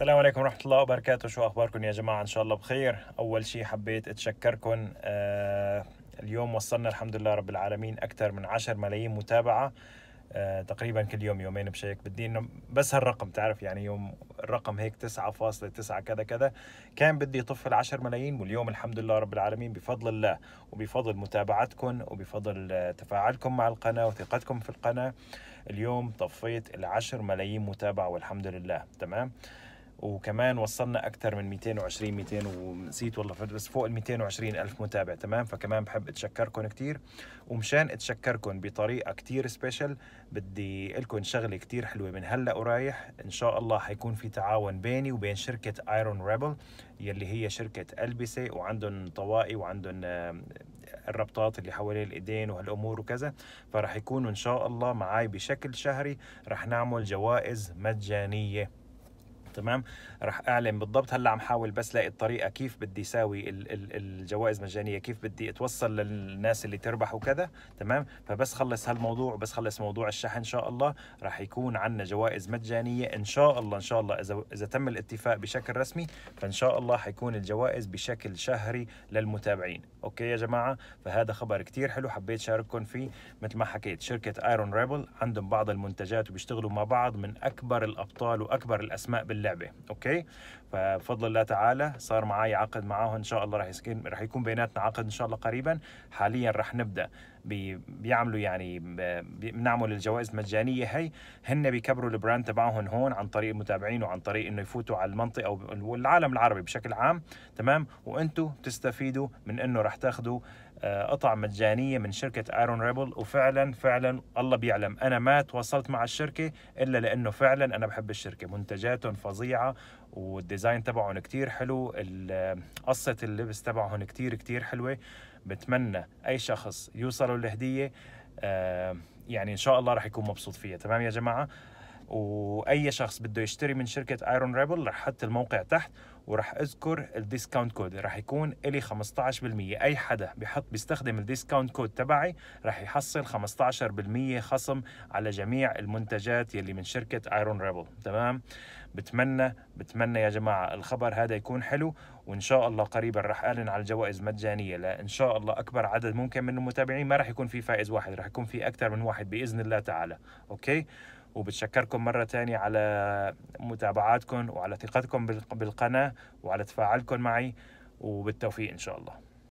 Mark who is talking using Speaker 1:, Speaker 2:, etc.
Speaker 1: السلام عليكم ورحمة الله وبركاته شو أخباركم يا جماعة إن شاء الله بخير أول شيء حبيت أتشكركم آه اليوم وصلنا الحمد لله رب العالمين أكثر من 10 ملايين متابعة آه تقريبا كل يوم يومين بشيك بدي انه بس هالرقم تعرف يعني يوم الرقم هيك 9.9 كذا كذا كان بدي طفل 10 ملايين واليوم الحمد لله رب العالمين بفضل الله وبفضل متابعتكم وبفضل تفاعلكم مع القناه وثقتكم في القناه اليوم طفيت العشر 10 ملايين متابعه والحمد لله تمام آه وكمان وصلنا اكثر من 220 200 ونسيت والله بس فوق ال 220 الف متابع تمام فكمان بحب اتشكركم كثير ومشان اتشكركم بطريقه كثير سبيشل بدي لكم شغله كثير حلوه من هلا ورايح ان شاء الله حيكون في تعاون بيني وبين شركه ايرون ريبل يلي هي شركه البسه وعندهم طواقي وعندهم الربطات اللي حوالين الايدين وهالامور وكذا فرح يكونوا ان شاء الله معي بشكل شهري رح نعمل جوائز مجانيه تمام راح اعلن بالضبط هلا عم حاول بس لاقي الطريقه كيف بدي ساوي الجوائز مجانيه كيف بدي اتوصل للناس اللي تربح وكذا تمام فبس خلص هالموضوع وبس خلص موضوع الشحن ان شاء الله راح يكون عندنا جوائز مجانيه ان شاء الله ان شاء الله اذا اذا تم الاتفاق بشكل رسمي فان شاء الله حيكون الجوائز بشكل شهري للمتابعين اوكي يا جماعه فهذا خبر كثير حلو حبيت شارككم فيه مثل ما حكيت شركه ايرون ريبل عندهم بعض المنتجات وبيشتغلوا مع بعض من اكبر الابطال واكبر الاسماء بال اللعبه اوكي فبفضل الله تعالى صار معي عقد معاهم ان شاء الله رح يسكن رح يكون بيناتنا عقد ان شاء الله قريبا حاليا رح نبدا بي بيعملوا يعني بنعمل الجوائز المجانيه هي هن بيكبروا البراند تبعهم هون عن طريق المتابعين وعن طريق انه يفوتوا على المنطقه والعالم العربي بشكل عام تمام وانتم بتستفيدوا من انه رح تاخذوا آه، قطع مجانيه من شركه ايرون ريبل وفعلا فعلا الله بيعلم انا ما تواصلت مع الشركه الا لانه فعلا انا بحب الشركه منتجاتهم فظيعه والديزاين تبعهم كتير حلو قصه اللبس تبعهم كتير كتير حلوه بتمنى اي شخص يوصله الهديه آه، يعني ان شاء الله رح يكون مبسوط فيها تمام يا جماعه واي شخص بده يشتري من شركه ايرون ريبل رح احط الموقع تحت وراح اذكر الديسكاونت كود راح يكون الي 15% اي حدا بحط بيستخدم الديسكاونت كود تبعي راح يحصل 15% خصم على جميع المنتجات يلي من شركه ايرون ريبل تمام بتمنى بتمنى يا جماعه الخبر هذا يكون حلو وان شاء الله قريبا راح اعلن على الجوائز مجانيه لان شاء الله اكبر عدد ممكن من المتابعين ما راح يكون في فائز واحد راح يكون في اكثر من واحد باذن الله تعالى اوكي وبتشكركم مرة تانية على متابعاتكم وعلى ثقتكم بالقناة وعلى تفاعلكم معي وبالتوفيق إن شاء الله